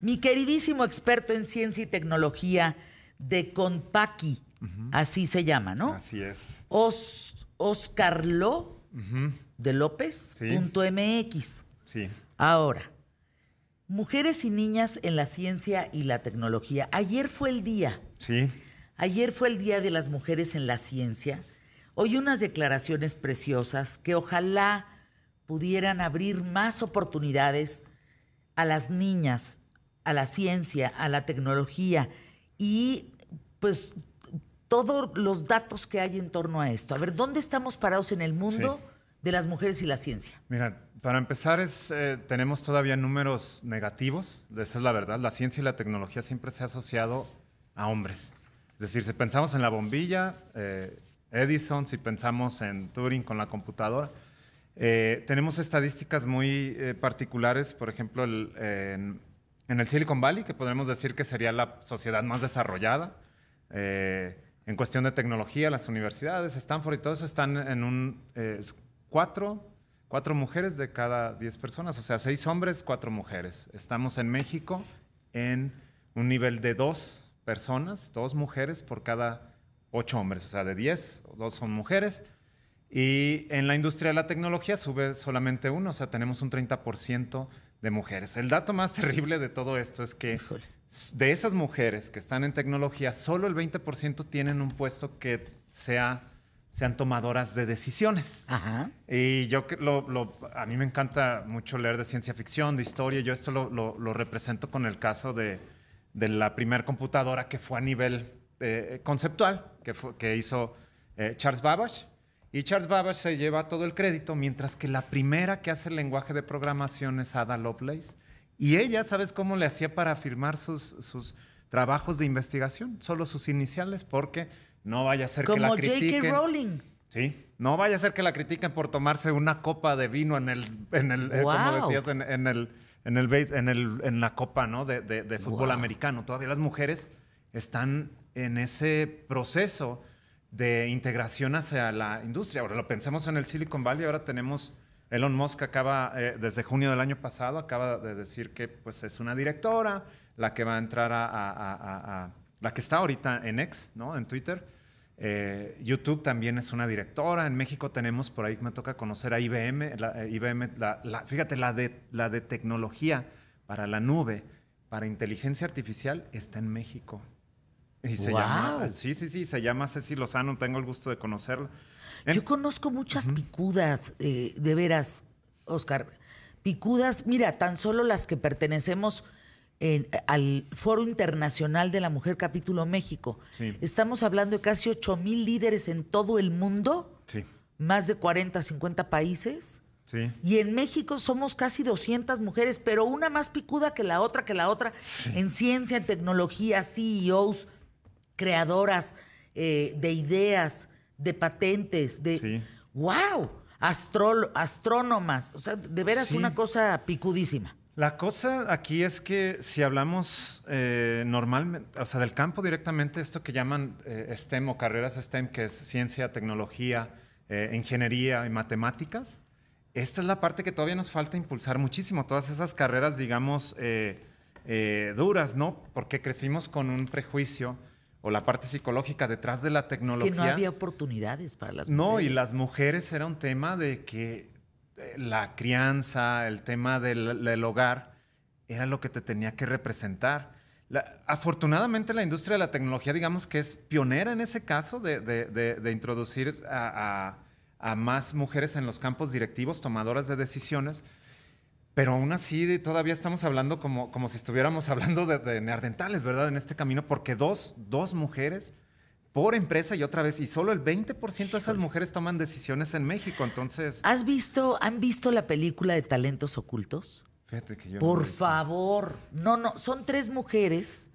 Mi queridísimo experto en ciencia y tecnología de Compaqui, así se llama, ¿no? Así es. Oscarlo de López Punto MX. Sí. Ahora, mujeres y niñas en la ciencia y la tecnología. Ayer fue el día. Sí. Ayer fue el día de las mujeres en la ciencia. Hoy unas declaraciones preciosas que ojalá pudieran abrir más oportunidades a las niñas a la ciencia, a la tecnología y pues todos los datos que hay en torno a esto. A ver, ¿dónde estamos parados en el mundo de las mujeres y la ciencia? Mira, para empezar es, eh, tenemos todavía números negativos, esa es la verdad, la ciencia y la tecnología siempre se ha asociado a hombres. Es decir, si pensamos en la bombilla, eh, Edison, si pensamos en Turing con la computadora, eh, tenemos estadísticas muy particulares, por ejemplo, en en el Silicon Valley, que podemos decir que sería la sociedad más desarrollada. Eh, en cuestión de tecnología, las universidades, Stanford y todo eso están en un eh, cuatro mujeres de cada diez personas, o sea, seis hombres, cuatro mujeres. Estamos en México en un nivel de dos personas, dos mujeres por cada ocho hombres, o sea, de diez, dos son mujeres. Y en la industria de la tecnología sube solamente uno, o sea, tenemos un 30% de mujeres. El dato más terrible de todo esto es que de esas mujeres que están en tecnología, solo el 20% tienen un puesto que sea sean tomadoras de decisiones. Ajá. Y yo lo, a mí me encanta mucho leer de ciencia ficción, de historia. Yo esto lo, represento con el caso de, la primer computadora que fue a nivel eh, conceptual, que, hizo eh, Charles Babbage. Y Charles Babbage se lleva todo el crédito, mientras que la primera que hace el lenguaje de programación es Ada Lovelace. Y ella, ¿sabes cómo le hacía para firmar sus, sus trabajos de investigación? Solo sus iniciales, porque no vaya a ser que la critiquen. Como J.K. Rowling. Sí, no vaya a ser que la critiquen por tomarse una copa de vino en el, en el eh, como decías, en, el, en el, en, en la copa, ¿no? De, fútbol americano. Todavía las mujeres están en ese proceso de integración hacia la industria. Ahora lo pensemos en el Silicon Valley, ahora tenemos Elon Musk acaba, eh, desde junio del año pasado, acaba de decir que pues, es una directora, la que va a entrar a, la que está ahorita en X, ¿no? En Twitter. Eh, YouTube también es una directora. En México tenemos, por ahí me toca conocer a IBM, eh, fíjate, la la de tecnología para la nube, para inteligencia artificial, está en México. Y se llama, sí, sí, sí, se llama Ceci Lozano, tengo el gusto de conocerla. Yo conozco muchas picudas, eh, de veras, Oscar. Picudas, mira, tan solo las que pertenecemos al Foro Internacional de la Mujer Capítulo México. Estamos hablando de casi 8 mil líderes en todo el mundo, más de 40, 50 países. Y en México somos casi 200 mujeres, pero una más picuda que la otra, que la otra, en ciencia, en tecnología, CEOs, creadoras eh, de ideas, de patentes, de... ¡Wow! astrónomas, o sea, de veras una cosa picudísima. La cosa aquí es que si hablamos eh, normalmente, o sea, del campo directamente, esto que llaman eh, STEM o carreras STEM, que es ciencia, tecnología, ingeniería y matemáticas, esta es la parte que todavía nos falta impulsar muchísimo, todas esas carreras, digamos, duras, ¿no? Porque crecimos con un prejuicio o la parte psicológica detrás de la tecnología. Es que no había oportunidades para las mujeres. No, y las mujeres era un tema de que eh, la crianza, el tema del, hogar, era lo que te tenía que representar. afortunadamente la industria de la tecnología, digamos que es pionera en ese caso de, de, de, introducir a, a, más mujeres en los campos directivos, tomadoras de decisiones, pero aún así todavía estamos hablando como, como si estuviéramos hablando de, de neardentales, ¿verdad? En este camino, porque dos, mujeres por empresa y otra vez, y solo el 20% de esas mujeres toman decisiones en México, entonces... ¿Has visto, han visto la película de Talentos Ocultos? Fíjate que yo... Por favor, no, no, son tres mujeres,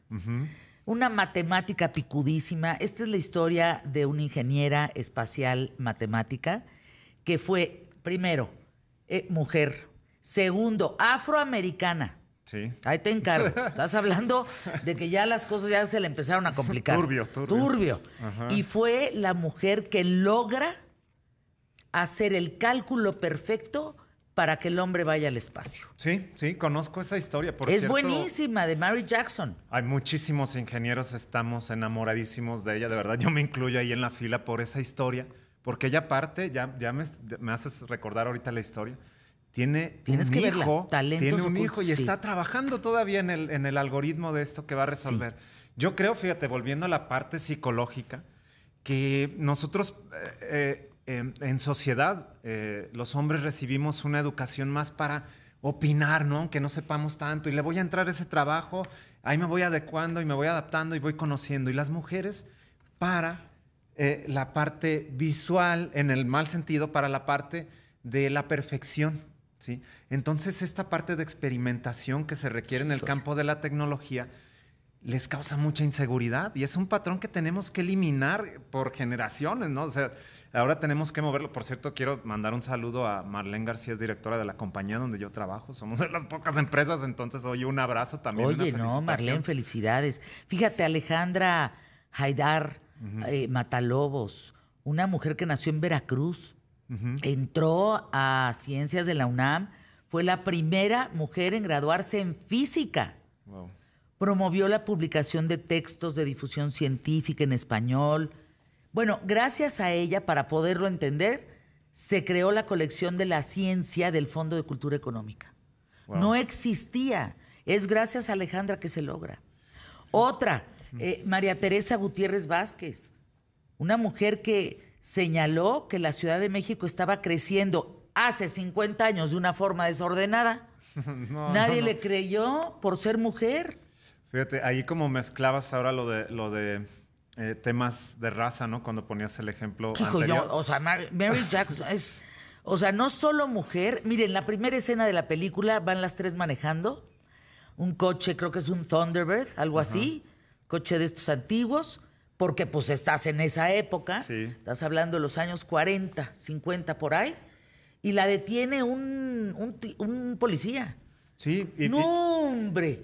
una matemática picudísima, esta es la historia de una ingeniera espacial matemática que fue, primero, eh, mujer, Segundo, afroamericana. Sí. Ahí te encargo. Estás hablando de que ya las cosas ya se le empezaron a complicar. Turbio, turbio. Turbio. Y fue la mujer que logra hacer el cálculo perfecto para que el hombre vaya al espacio. Sí, sí, conozco esa historia. es buenísima, de Mary Jackson. Hay muchísimos ingenieros, estamos enamoradísimos de ella, de verdad yo me incluyo ahí en la fila por esa historia, porque ella parte, ya, ya me, me haces recordar ahorita la historia, tiene un hijo, tiene un hijo y está trabajando todavía en el, algoritmo de esto que va a resolver. Yo creo, fíjate, volviendo a la parte psicológica, que nosotros eh, eh, en sociedad eh, los hombres recibimos una educación más para opinar, ¿no? Aunque no sepamos tanto y le voy a entrar ese trabajo, ahí me voy adecuando y me voy adaptando y voy conociendo. Y las mujeres para la parte visual, en el mal sentido, para la parte de la perfección entonces, esta parte de experimentación que se requiere en el campo de la tecnología les causa mucha inseguridad y es un patrón que tenemos que eliminar por generaciones, ¿no? O sea, ahora tenemos que moverlo. Por cierto, quiero mandar un saludo a Marlene García, es directora de la compañía donde yo trabajo. Somos de las pocas empresas, entonces, hoy un abrazo también. Oye, no, Marlene, felicidades. Fíjate, Alejandra Haidar eh, Matalobos, una mujer que nació en Veracruz, Entró a Ciencias de la UNAM, fue la primera mujer en graduarse en física. Promovió la publicación de textos de difusión científica en español. Bueno, gracias a ella, para poderlo entender, se creó la colección de la ciencia del Fondo de Cultura Económica. No existía. Es gracias a Alejandra que se logra. Otra, eh, María Teresa Gutiérrez Vázquez, una mujer que señaló que la Ciudad de México estaba creciendo hace 50 años de una forma desordenada. Nadie le creyó por ser mujer. Fíjate, ahí como mezclabas ahora lo de lo de eh, temas de raza, ¿no? Cuando ponías el ejemplo. Hijo, Yo, o sea, Mary Jackson es. O sea, no solo mujer. Miren, la primera escena de la película van las tres manejando. Un coche, creo que es un Thunderbird, algo así. Coche de estos antiguos porque pues estás en esa época, estás hablando de los años 40, 50 por ahí, y la detiene un, un policía. Sí. Y, hombre,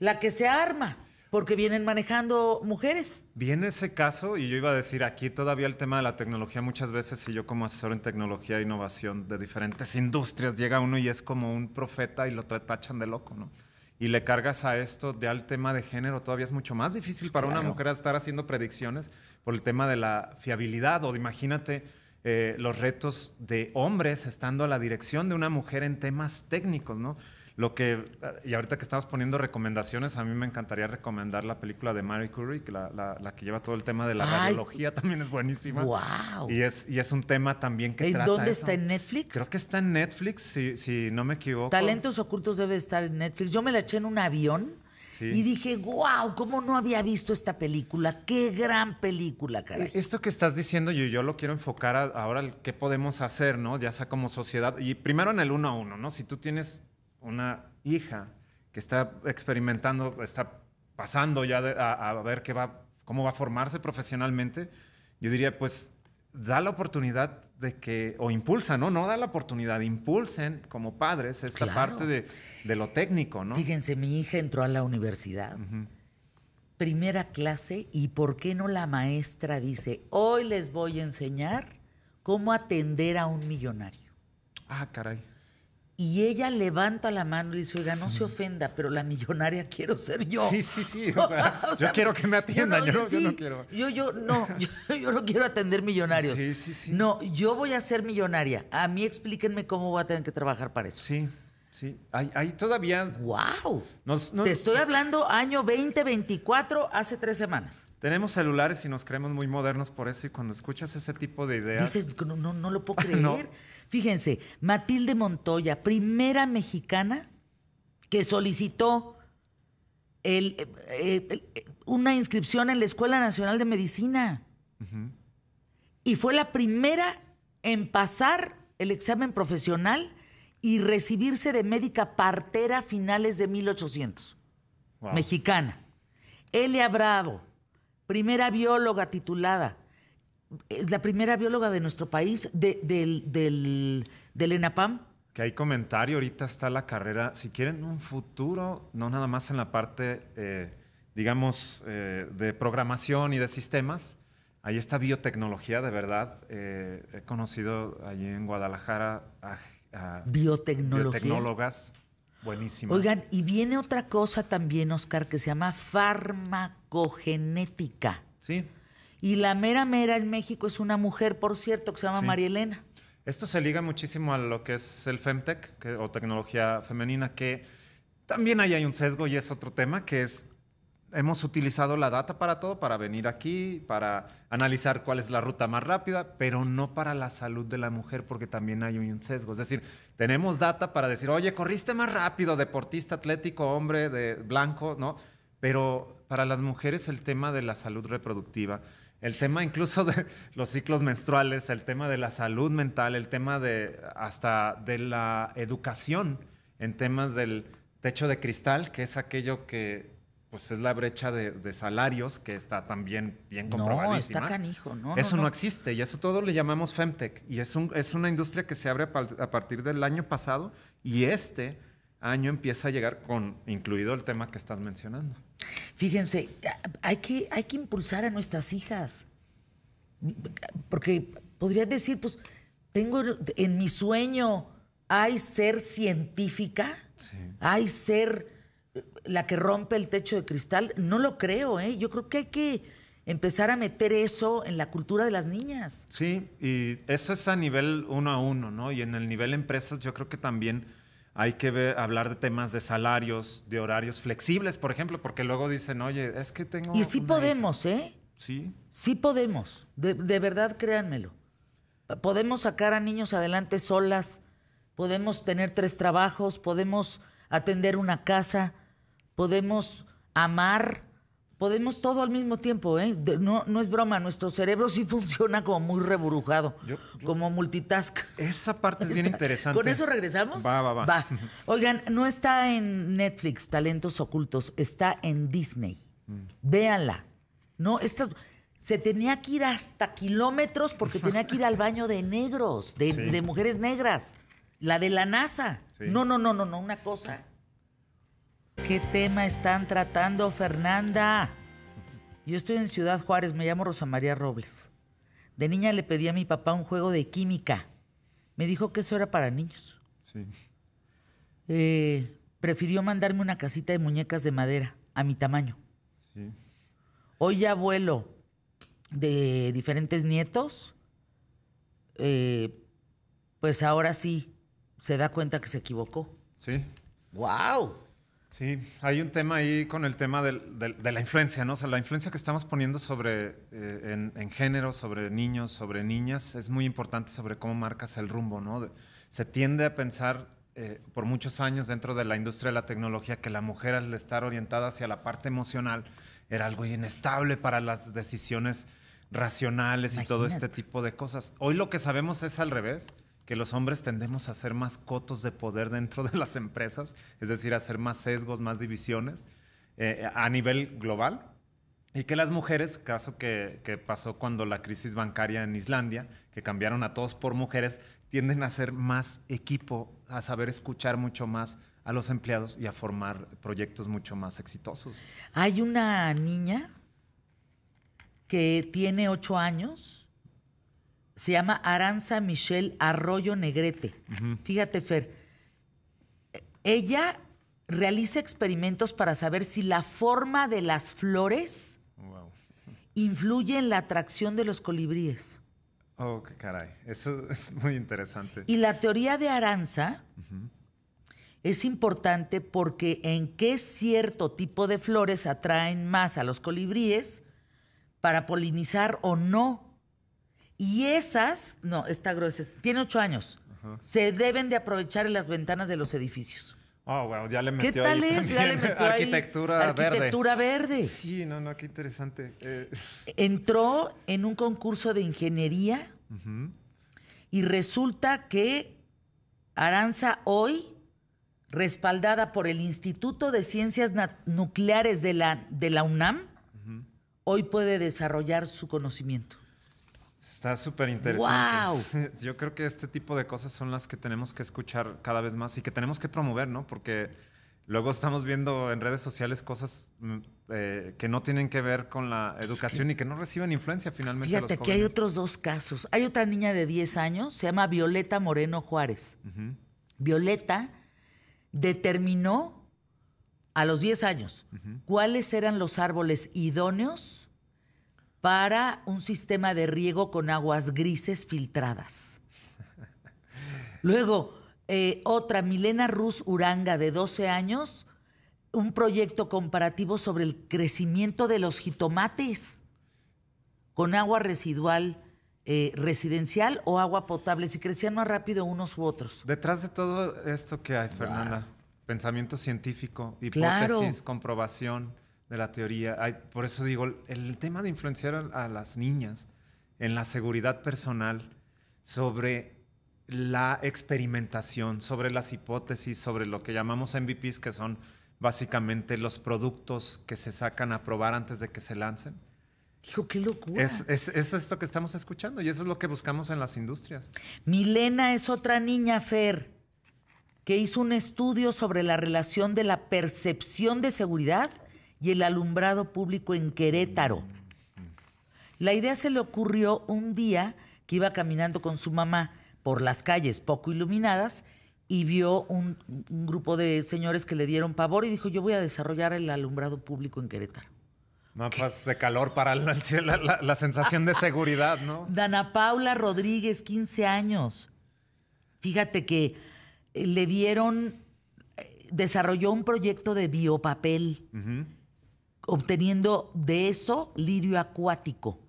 la que se arma. Porque vienen manejando mujeres. Viene ese caso, y yo iba a decir aquí todavía el tema de la tecnología muchas veces, y yo como asesor en tecnología e innovación de diferentes industrias, llega uno y es como un profeta y lo tachan de loco, ¿no? y le cargas a esto ya el tema de género, todavía es mucho más difícil pues para una mujer estar haciendo predicciones por el tema de la fiabilidad o imagínate eh, los retos de hombres estando a la dirección de una mujer en temas técnicos, ¿no? Lo que, y ahorita que estamos poniendo recomendaciones, a mí me encantaría recomendar la película de Marie Curie, que la, que lleva todo el tema de la radiología, también es buenísima. Wow. Y es, y es un tema también que ¿Y dónde está en Netflix? Creo que está en Netflix, si, si no me equivoco. Talentos Ocultos debe estar en Netflix. Yo me la eché en un avión. Y dije, wow, ¿cómo no había visto esta película? ¡Qué gran película, e, caray! Esto que estás diciendo, yo, yo lo quiero enfocar ahora ahora qué podemos hacer, ¿no? Ya sea como sociedad. Y primero en el uno a uno, ¿no? Si tú tienes una hija que está experimentando, está pasando ya a, ver qué va, cómo va a formarse profesionalmente, yo diría, pues da la oportunidad de que, o impulsa, ¿no? No da la oportunidad, impulsen como padres esta parte de, lo técnico, ¿no? Fíjense, mi hija entró a la universidad, primera clase, y ¿por qué no la maestra dice, hoy les voy a enseñar cómo atender a un millonario? Ah, caray. Y ella levanta la mano y dice, oiga, no se ofenda, pero la millonaria quiero ser yo. Sí, sí, sí. yo quiero que me atiendan, yo no, yo, quiero. Yo, yo, no, yo, no quiero atender millonarios. Sí, sí, sí. No, yo voy a ser millonaria. A mí explíquenme cómo voy a tener que trabajar para eso. Sí. Sí, ahí, todavía. ¡Wow! Te estoy hablando año 2024, hace tres semanas. Tenemos celulares y nos creemos muy modernos por eso, y cuando escuchas ese tipo de ideas. Dices, no, no, lo puedo creer. Fíjense, Matilde Montoya, primera mexicana que solicitó eh, eh, eh, una inscripción en la Escuela Nacional de Medicina. Y fue la primera en pasar el examen profesional y recibirse de médica partera a finales de 1800. Mexicana. Elia Bravo, primera bióloga titulada. Es la primera bióloga de nuestro país, de, del, del, ENAPAM. Que hay comentario, ahorita está la carrera. Si quieren un futuro, no nada más en la parte, eh, digamos, eh, de programación y de sistemas, ahí está biotecnología, de verdad. Eh, he conocido allí en Guadalajara a Ah, biotecnologías, biotecnólogas. buenísimas. Oigan, y viene otra cosa también, Oscar, que se llama farmacogenética. Sí. Y la mera mera en México es una mujer, por cierto, que se llama María Elena. Esto se liga muchísimo a lo que es el femtech o tecnología femenina, que también ahí hay un sesgo y es otro tema, que es hemos utilizado la data para todo, para venir aquí, para analizar cuál es la ruta más rápida, pero no para la salud de la mujer, porque también hay un sesgo. Es decir, tenemos data para decir, oye, corriste más rápido, deportista, atlético, hombre, de blanco, ¿no? Pero para las mujeres el tema de la salud reproductiva, el tema incluso de los ciclos menstruales, el tema de la salud mental, el tema de hasta de la educación en temas del techo de cristal, que es aquello que pues es la brecha de, salarios que está también bien comprobadísima. No, está canijo, ¿no? Eso no, existe y eso todo le llamamos Femtech y es, es una industria que se abre a partir del año pasado y este año empieza a llegar con incluido el tema que estás mencionando. Fíjense, hay que, hay que impulsar a nuestras hijas porque podría decir, pues tengo en mi sueño, hay ser científica, hay ser la que rompe el techo de cristal, no lo creo, ¿eh? Yo creo que hay que empezar a meter eso en la cultura de las niñas. Sí, y eso es a nivel uno a uno, ¿no? Y en el nivel empresas yo creo que también hay que hablar de temas de salarios, de horarios flexibles, por ejemplo, porque luego dicen, oye, es que tengo... Y sí podemos, ¿eh? Sí. Sí podemos, de verdad créanmelo. Podemos sacar a niños adelante solas, podemos tener tres trabajos, podemos atender una casa podemos amar, podemos todo al mismo tiempo, ¿eh? no, es broma, nuestro cerebro sí funciona como muy reburujado, como multitask. Esa parte es bien interesante. ¿Con eso regresamos? Va, va, va. Oigan, no está en Netflix, Talentos Ocultos, está en Disney. Mm. Véanla. No, estas se tenía que ir hasta kilómetros porque tenía que ir al baño de negros, de, mujeres negras, la de la NASA. No, no, no, no, no, una cosa. ¿Qué tema están tratando, Fernanda? Yo estoy en Ciudad Juárez, me llamo Rosa María Robles. De niña le pedí a mi papá un juego de química. Me dijo que eso era para niños. Sí. Eh, prefirió mandarme una casita de muñecas de madera, a mi tamaño. Sí. Hoy abuelo de diferentes nietos, eh, pues ahora sí se da cuenta que se equivocó. Sí. ¡Wow! Sí, hay un tema ahí con el tema de la influencia, ¿no? O sea, la influencia que estamos poniendo sobre, eh, en, género, sobre niños, sobre niñas, es muy importante sobre cómo marcas el rumbo, ¿no? se tiende a pensar eh, por muchos años dentro de la industria de la tecnología que la mujer al estar orientada hacia la parte emocional era algo inestable para las decisiones racionales y todo este tipo de cosas. Hoy lo que sabemos es al revés que los hombres tendemos a ser más cotos de poder dentro de las empresas, es decir, a hacer más sesgos, más divisiones eh, a nivel global. Y que las mujeres, caso que, que, pasó cuando la crisis bancaria en Islandia, que cambiaron a todos por mujeres, tienden a ser más equipo, a saber escuchar mucho más a los empleados y a formar proyectos mucho más exitosos. Hay una niña que tiene ocho años se llama Aranza Michelle Arroyo Negrete. Fíjate, Fer, ella realiza experimentos para saber si la forma de las flores influye en la atracción de los colibríes. Oh, qué caray, eso es muy interesante. Y la teoría de Aranza es importante porque en qué cierto tipo de flores atraen más a los colibríes para polinizar o no y esas, no, está gruesa, tiene ocho años. Se deben de aprovechar en las ventanas de los edificios. Oh, bueno, ya le metió ¿Qué tal es? arquitectura verde. Arquitectura verde. Sí, no, no, qué interesante. Eh. Entró en un concurso de ingeniería y resulta que Aranza hoy, respaldada por el Instituto de Ciencias Nucleares de la, de la UNAM, hoy puede desarrollar su conocimiento. Está súper interesante. Yo creo que este tipo de cosas son las que tenemos que escuchar cada vez más y que tenemos que promover, ¿no? Porque luego estamos viendo en redes sociales cosas mm, eh, que no tienen que ver con la educación y que no reciben influencia finalmente. Fíjate, que hay otros dos casos. Hay otra niña de 10 años, se llama Violeta Moreno Juárez. Violeta determinó a los 10 años cuáles eran los árboles idóneos para un sistema de riego con aguas grises filtradas. Luego, eh, otra, Milena Ruz Uranga, de 12 años, un proyecto comparativo sobre el crecimiento de los jitomates con agua residual eh, residencial o agua potable, si crecían más rápido unos u otros. Detrás de todo esto que hay, Fernanda, pensamiento científico, hipótesis, comprobación de la teoría. por eso digo, el tema de influenciar a, las niñas en la seguridad personal sobre la experimentación, sobre las hipótesis, sobre lo que llamamos MVPs, que son básicamente los productos que se sacan a probar antes de que se lancen. Dijo, qué locura. Es, es, es que estamos escuchando y eso es lo que buscamos en las industrias. Milena es otra niña, Fer, que hizo un estudio sobre la relación de la percepción de seguridad y el alumbrado público en Querétaro. La idea se le ocurrió un día que iba caminando con su mamá por las calles poco iluminadas y vio un, grupo de señores que le dieron pavor y dijo, yo voy a desarrollar el alumbrado público en Querétaro. Mapas pues, de calor para la, sensación de seguridad, ¿no? Dana Paula Rodríguez, 15 años. Fíjate que eh, le dieron, eh, desarrolló un proyecto de biopapel obteniendo de eso lirio acuático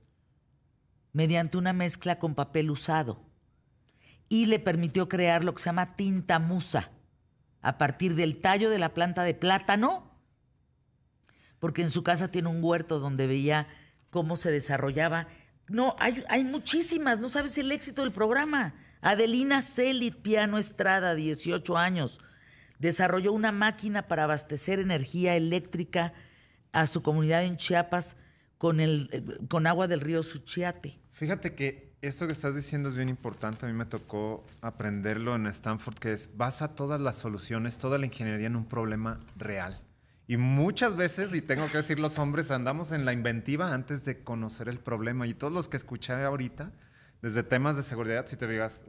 mediante una mezcla con papel usado y le permitió crear lo que se llama tinta musa a partir del tallo de la planta de plátano, porque en su casa tiene un huerto donde veía cómo se desarrollaba. No, hay, hay muchísimas, no sabes el éxito del programa. Adelina Celid piano estrada, 18 años, desarrolló una máquina para abastecer energía eléctrica a su comunidad en Chiapas con, el, eh, con agua del río Suchiate. Fíjate que esto que estás diciendo es bien importante. A mí me tocó aprenderlo en Stanford, que es basa todas las soluciones, toda la ingeniería en un problema real. Y muchas veces, y tengo que decir, los hombres andamos en la inventiva antes de conocer el problema. Y todos los que escuché ahorita, desde temas de seguridad, si te digas,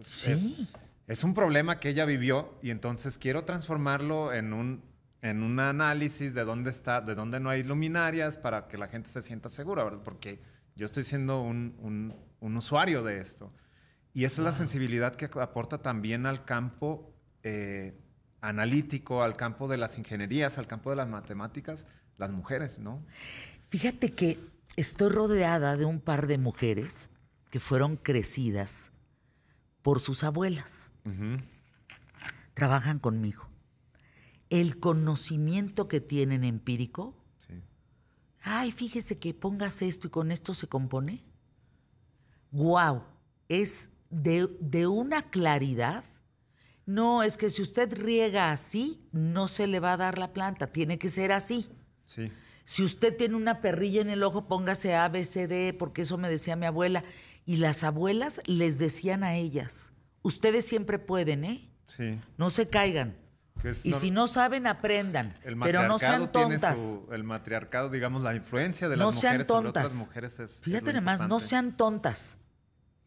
es un problema que ella vivió y entonces quiero transformarlo en un en un análisis de dónde está, de dónde no hay luminarias para que la gente se sienta segura, ¿verdad? Porque yo estoy siendo un, usuario de esto. Y esa es la sensibilidad que aporta también al campo eh, analítico, al campo de las ingenierías, al campo de las matemáticas, las mujeres, ¿no? Fíjate que estoy rodeada de un par de mujeres que fueron crecidas por sus abuelas. Trabajan conmigo el conocimiento que tienen empírico. Sí. Ay, fíjese que póngase esto y con esto se compone. Wow, es de, de una claridad. No, es que si usted riega así, no se le va a dar la planta, tiene que ser así. Sí. Si usted tiene una perrilla en el ojo, póngase A, B, C, D, porque eso me decía mi abuela. Y las abuelas les decían a ellas, ustedes siempre pueden, ¿eh? Sí. No se caigan y si no saben, aprendan. pero no sean tontas. Su, el matriarcado, digamos, la influencia de las mujeres tontas. otras mujeres es. Fíjate además, no sean tontas.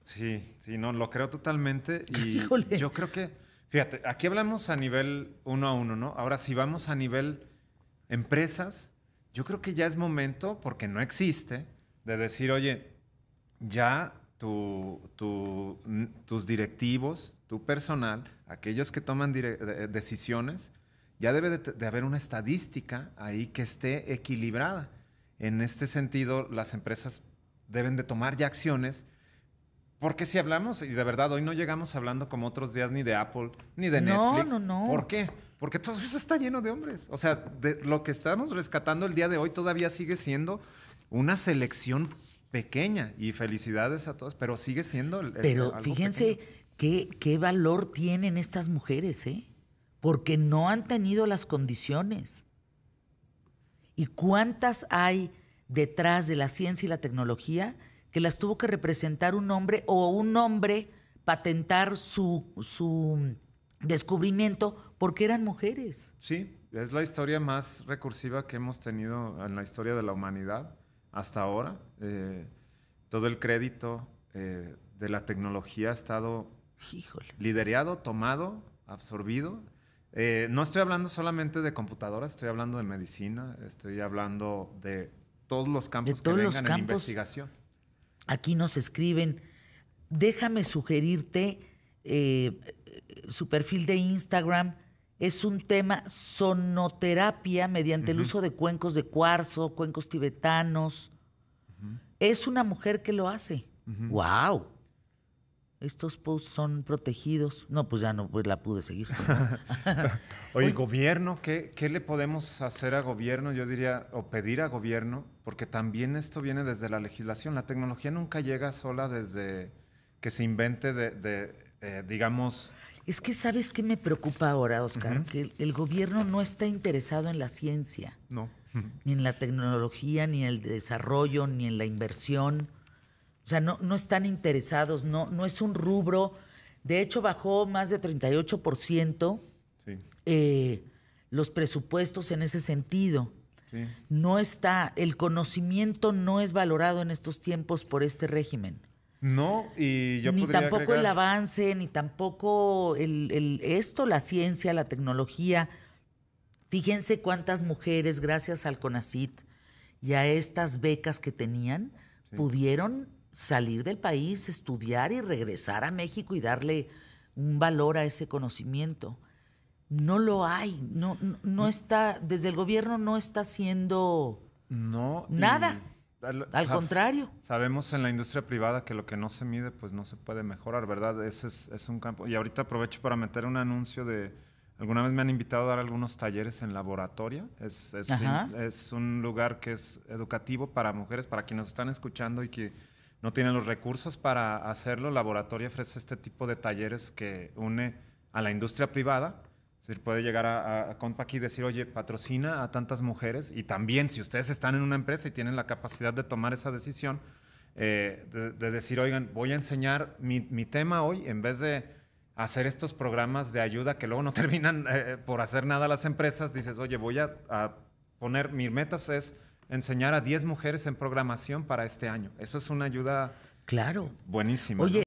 Sí, sí, no, lo creo totalmente. Y yo creo que, fíjate, aquí hablamos a nivel uno a uno, ¿no? Ahora, si vamos a nivel empresas, yo creo que ya es momento, porque no existe, de decir, oye, ya tu, tus directivos, tu personal, aquellos que toman decisiones, ya debe de, haber una estadística ahí que esté equilibrada. En este sentido, las empresas deben de tomar ya acciones, porque si hablamos, y de verdad hoy no llegamos hablando como otros días ni de Apple, ni de Netflix. No, no, no. ¿Por qué? Porque todo eso está lleno de hombres. O sea, de lo que estamos rescatando el día de hoy todavía sigue siendo una selección pequeña y felicidades a todos, pero sigue siendo... El, pero fíjense qué, valor tienen estas mujeres, ¿eh? Porque no han tenido las condiciones. ¿Y cuántas hay detrás de la ciencia y la tecnología que las tuvo que representar un hombre o un hombre patentar su, su descubrimiento porque eran mujeres? Sí, es la historia más recursiva que hemos tenido en la historia de la humanidad hasta ahora. Eh, todo el crédito eh, de la tecnología ha estado liderado, tomado, absorbido. Eh, no estoy hablando solamente de computadoras, estoy hablando de medicina, estoy hablando de todos los campos que vengan en investigación. Aquí nos escriben, déjame sugerirte su perfil de Instagram es un tema sonoterapia mediante el uso de cuencos de cuarzo, cuencos tibetanos. Es una mujer que lo hace. ¡Guau! ¡Wow! Estos posts son protegidos. No, pues ya no pues la pude seguir. Oye, gobierno, ¿qué, le podemos hacer a gobierno? Yo diría, o pedir a gobierno, porque también esto viene desde la legislación. La tecnología nunca llega sola desde que se invente de, eh, digamos, es que sabes qué me preocupa ahora, Oscar, que el, gobierno no está interesado en la ciencia. Ni en la tecnología, ni en el desarrollo, ni en la inversión. O sea, no, no están interesados, no, no es un rubro. De hecho, bajó más de 38% eh, los presupuestos en ese sentido. No está, el conocimiento no es valorado en estos tiempos por este régimen. No, y yo Ni tampoco el avance, ni tampoco el, esto, la ciencia, la tecnología. Fíjense cuántas mujeres, gracias al CONACIT y a estas becas que tenían, pudieron salir del país, estudiar y regresar a México y darle un valor a ese conocimiento. No lo hay, no, no, mm. está, desde el gobierno no está haciendo no, nada. Al, contrario. Sabemos en la industria privada que lo que no se mide, pues no se puede mejorar, ¿verdad? Ese es, un campo. Y ahorita aprovecho para meter un anuncio de. Alguna vez me han invitado a dar algunos talleres en laboratorio. Es, un lugar que es educativo para mujeres, para quienes están escuchando y que no tienen los recursos para hacerlo. laboratoria ofrece este tipo de talleres que une a la industria privada puede llegar a, a y decir, oye, patrocina a tantas mujeres y también si ustedes están en una empresa y tienen la capacidad de tomar esa decisión, eh, de, decir, oigan, voy a enseñar mi, tema hoy en vez de hacer estos programas de ayuda que luego no terminan eh, por hacer nada las empresas, dices, oye, voy a, poner, mi metas es enseñar a 10 mujeres en programación para este año. Eso es una ayuda claro. buenísima.